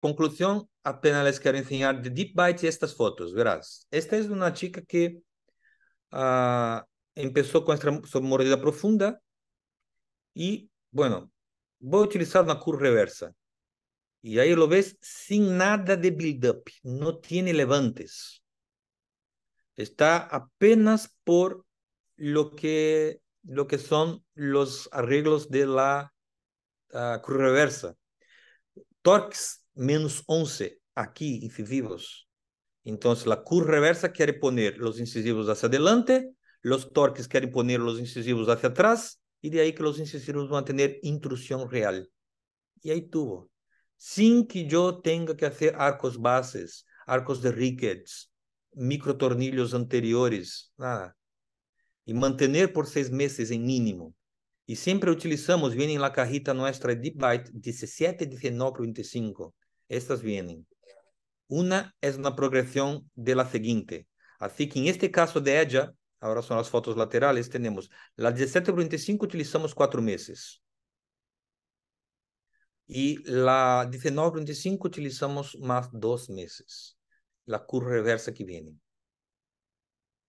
conclusión, apenas les quiero enseñar de Deep bites estas fotos, verás. Esta es una chica que ah, empezó con esta mordida profunda y, bueno, voy a utilizar una curva reversa. Y ahí lo ves sin nada de build-up, no tiene levantes. Está apenas por lo que, lo que son los arreglos de la ah, curva reversa. Torques menos 11 aquí, incisivos. Entonces, la curva reversa quiere poner los incisivos hacia adelante, los torques quieren poner los incisivos hacia atrás, y de ahí que los incisivos van a tener intrusión real. Y ahí tuvo. Sin que yo tenga que hacer arcos bases, arcos de rickets, microtornillos anteriores, nada. Y mantener por seis meses en mínimo. Y siempre utilizamos, viene en la cajita nuestra de byte 17 19 25. Estas vienen. Una es una progresión de la siguiente. Así que en este caso de ella, ahora son las fotos laterales, tenemos la 17.5 utilizamos cuatro meses. Y la 19.25 utilizamos más dos meses. La curva reversa que viene.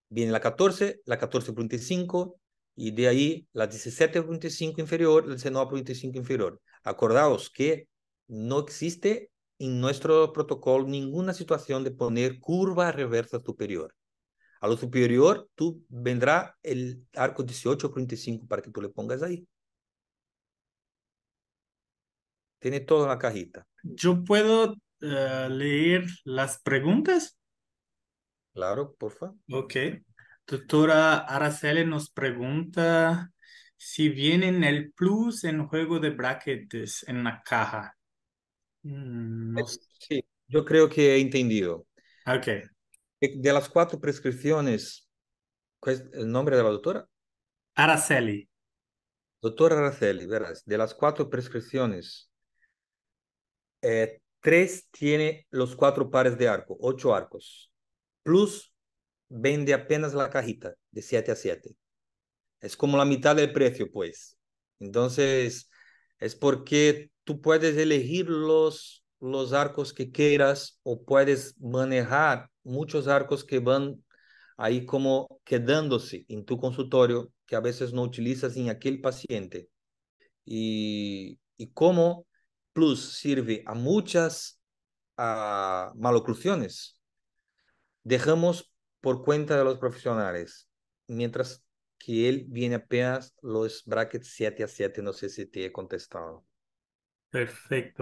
Viene la 14, la 14.5. y de ahí la 17.25 inferior, la 19.25 inferior. Acordaos que no existe en nuestro protocolo ninguna situación de poner curva reversa superior. A lo superior, tú vendrá el arco 18 para que tú le pongas ahí. Tiene toda la cajita. ¿Yo puedo eh, leer las preguntas? Claro, por favor. Ok. Doctora Araceli nos pregunta si vienen el plus en juego de brackets en la caja. Mm, yo creo que he entendido. Ok. De las cuatro prescripciones, ¿cuál es el nombre de la doctora? Araceli. Doctora Araceli, verás, de las cuatro prescripciones, eh, tres tiene los cuatro pares de arco, ocho arcos, plus vende apenas la cajita de siete a siete Es como la mitad del precio, pues. Entonces, es porque tú puedes elegir los, arcos que quieras o puedes manejar muchos arcos que van ahí como quedándose en tu consultorio que a veces no utilizas en aquel paciente. Y, y como Plus sirve a muchas a, ah, dejamos por cuenta de los profesionales, mientras que él viene apenas los brackets 7 a 7, no sé si te he contestado. Perfecto.